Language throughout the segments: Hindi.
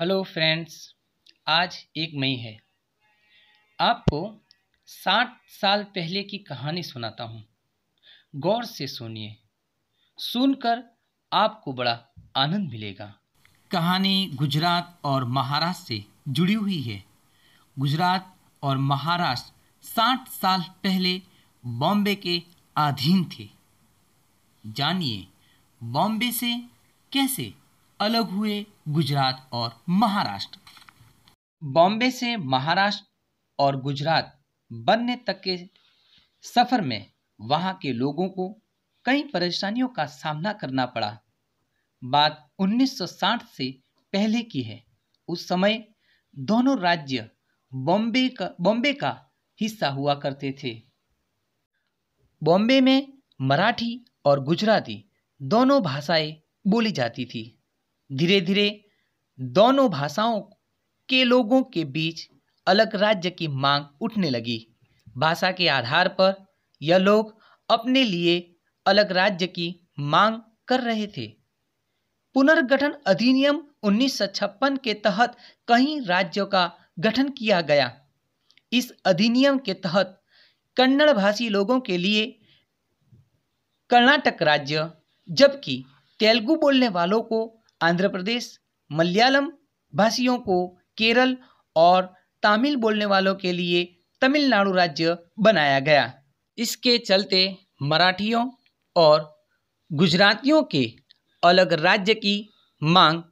हेलो फ्रेंड्स आज एक मई है आपको साठ साल पहले की कहानी सुनाता हूँ गौर से सुनिए सुनकर आपको बड़ा आनंद मिलेगा कहानी गुजरात और महाराष्ट्र से जुड़ी हुई है गुजरात और महाराष्ट्र साठ साल पहले बॉम्बे के अधीन थे जानिए बॉम्बे से कैसे अलग हुए गुजरात और महाराष्ट्र बॉम्बे से महाराष्ट्र और गुजरात बनने तक के सफ़र में वहां के लोगों को कई परेशानियों का सामना करना पड़ा बात 1960 से पहले की है उस समय दोनों राज्य बॉम्बे का बॉम्बे का हिस्सा हुआ करते थे बॉम्बे में मराठी और गुजराती दोनों भाषाएं बोली जाती थी धीरे धीरे दोनों भाषाओं के लोगों के बीच अलग राज्य की मांग उठने लगी भाषा के आधार पर यह लोग अपने लिए अलग राज्य की मांग कर रहे थे पुनर्गठन अधिनियम उन्नीस के तहत कई राज्यों का गठन किया गया इस अधिनियम के तहत कन्नड़ भाषी लोगों के लिए कर्नाटक राज्य जबकि तेलुगु बोलने वालों को आंध्र प्रदेश मलयालम भाषियों को केरल और तमिल बोलने वालों के लिए तमिलनाडु राज्य बनाया गया इसके चलते मराठियों और गुजरातियों के अलग राज्य की मांग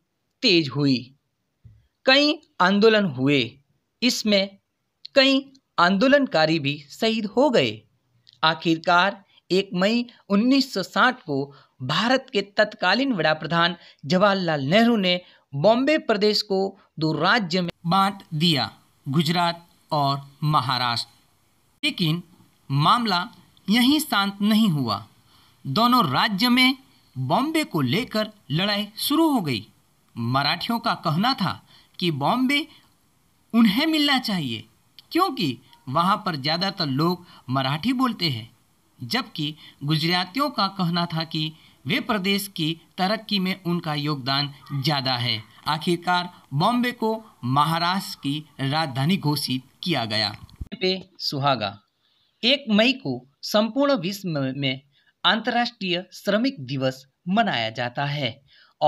तेज हुई कई आंदोलन हुए इसमें कई आंदोलनकारी भी शहीद हो गए आखिरकार 1 मई 1960 को भारत के तत्कालीन वड़ा प्रधान जवाहरलाल नेहरू ने बॉम्बे प्रदेश को दो राज्य में बांट दिया गुजरात और महाराष्ट्र लेकिन मामला यहीं शांत नहीं हुआ दोनों राज्य में बॉम्बे को लेकर लड़ाई शुरू हो गई मराठियों का कहना था कि बॉम्बे उन्हें मिलना चाहिए क्योंकि वहाँ पर ज़्यादातर लोग मराठी बोलते हैं जबकि गुजरातियों का कहना था कि वे प्रदेश की तरक्की में उनका योगदान ज़्यादा है आखिरकार बॉम्बे को महाराष्ट्र की राजधानी घोषित किया गया पे सुहागा एक मई को संपूर्ण विश्व में अंतर्राष्ट्रीय श्रमिक दिवस मनाया जाता है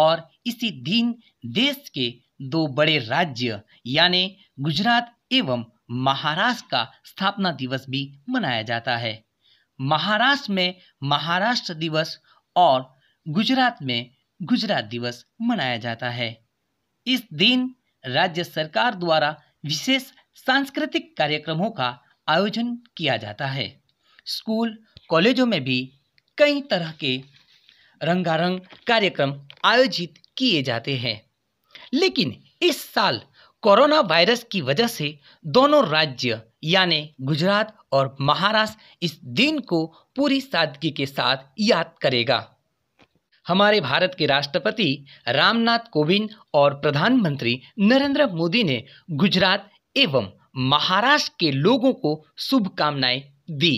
और इसी दिन देश के दो बड़े राज्य यानी गुजरात एवं महाराष्ट्र का स्थापना दिवस भी मनाया जाता है महाराष्ट्र में महाराष्ट्र दिवस और गुजरात में गुजरात दिवस मनाया जाता है इस दिन राज्य सरकार द्वारा विशेष सांस्कृतिक कार्यक्रमों का आयोजन किया जाता है स्कूल कॉलेजों में भी कई तरह के रंगारंग कार्यक्रम आयोजित किए जाते हैं लेकिन इस साल कोरोना वायरस की वजह से दोनों राज्य यानी गुजरात और महाराष्ट्र इस दिन को पूरी सादगी के साथ याद करेगा हमारे भारत के राष्ट्रपति रामनाथ कोविंद और प्रधानमंत्री नरेंद्र मोदी ने गुजरात एवं महाराष्ट्र के लोगों को शुभकामनाएं दी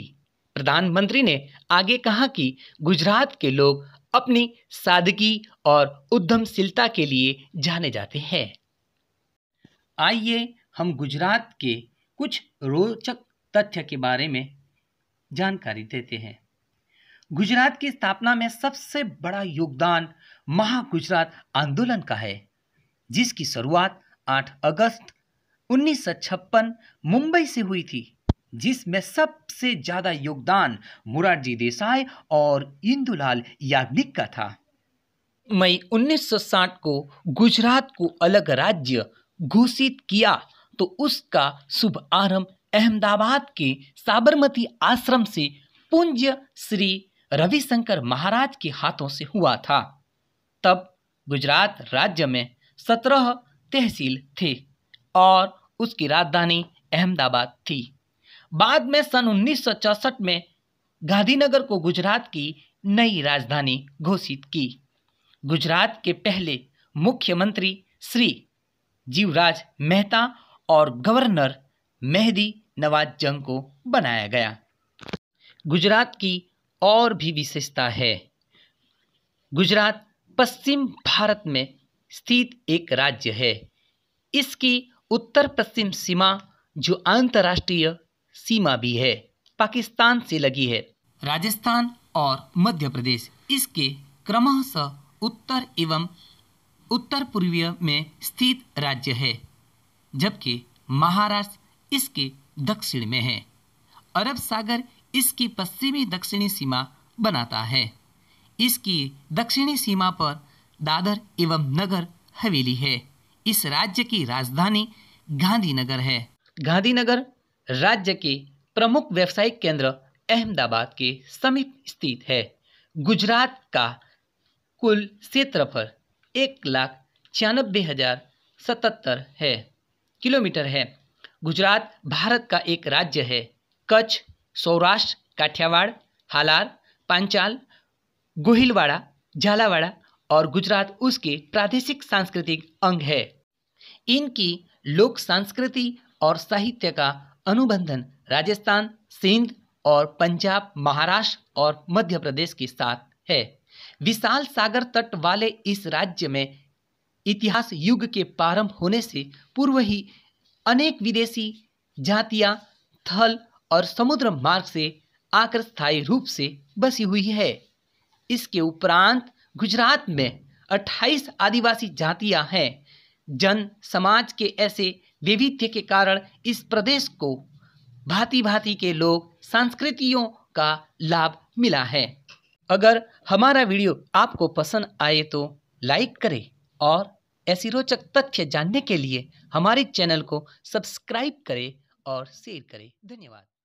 प्रधानमंत्री ने आगे कहा कि गुजरात के लोग अपनी सादगी और उद्यमशीलता के लिए जाने जाते हैं आइए हम गुजरात के कुछ रोचक तथ्य के बारे में जानकारी देते हैं गुजरात की स्थापना में सबसे बड़ा योगदान महागुजरात आंदोलन का है जिसकी शुरुआत 8 अगस्त उन्नीस मुंबई से हुई थी जिसमें सबसे ज्यादा योगदान मुरारजी देसाई और इंदुलाल याग्निक का था मई 1960 को गुजरात को अलग राज्य घोषित किया तो उसका शुभ आरंभ अहमदाबाद के साबरमती आश्रम से पूज्य श्री रविशंकर महाराज के हाथों से हुआ था तब गुजरात राज्य में सत्रह तहसील थे और उसकी राजधानी अहमदाबाद थी बाद में सन उन्नीस में गांधीनगर को गुजरात की नई राजधानी घोषित की गुजरात के पहले मुख्यमंत्री श्री जीवराज मेहता और गवर्नर मेहदी नवाज जंग को बनाया गया गुजरात की और भी विशेषता है गुजरात पश्चिम भारत में स्थित एक राज्य है इसकी उत्तर पश्चिम सीमा जो अंतर्राष्ट्रीय सीमा भी है पाकिस्तान से लगी है राजस्थान और मध्य प्रदेश इसके क्रमशः उत्तर एवं उत्तर पूर्वीय में स्थित राज्य है जबकि महाराष्ट्र इसके दक्षिण में है अरब सागर इसकी पश्चिमी दक्षिणी सीमा बनाता है इसकी दक्षिणी सीमा पर दादर एवं नगर हवेली है इस राज्य की राजधानी गांधीनगर है गांधीनगर राज्य के प्रमुख व्यावसायिक केंद्र अहमदाबाद के समीप स्थित है गुजरात का कुल क्षेत्रफल एक लाख छियानबे हजार सतहत्तर है किलोमीटर है गुजरात भारत का एक राज्य है कच्छ सौराष्ट्र काठियावाड़ हालार पांचाल गोहिलवाड़ा झालावाड़ा और गुजरात उसके प्रादेशिक सांस्कृतिक अंग है इनकी लोक संस्कृति और साहित्य का अनुबंधन राजस्थान सिंध और पंजाब महाराष्ट्र और मध्य प्रदेश के साथ है विशाल सागर तट वाले इस राज्य में इतिहास युग के प्रारंभ होने से पूर्व ही अनेक विदेशी जातियां थल और समुद्र मार्ग से आकर स्थायी रूप से बसी हुई है इसके उपरांत गुजरात में 28 आदिवासी जातियां हैं जन समाज के ऐसे वैविध्य के कारण इस प्रदेश को भांति भांति के लोग संस्कृतियों का लाभ मिला है अगर हमारा वीडियो आपको पसंद आए तो लाइक करें और ऐसी रोचक तथ्य जानने के लिए हमारे चैनल को सब्सक्राइब करें और शेयर करें धन्यवाद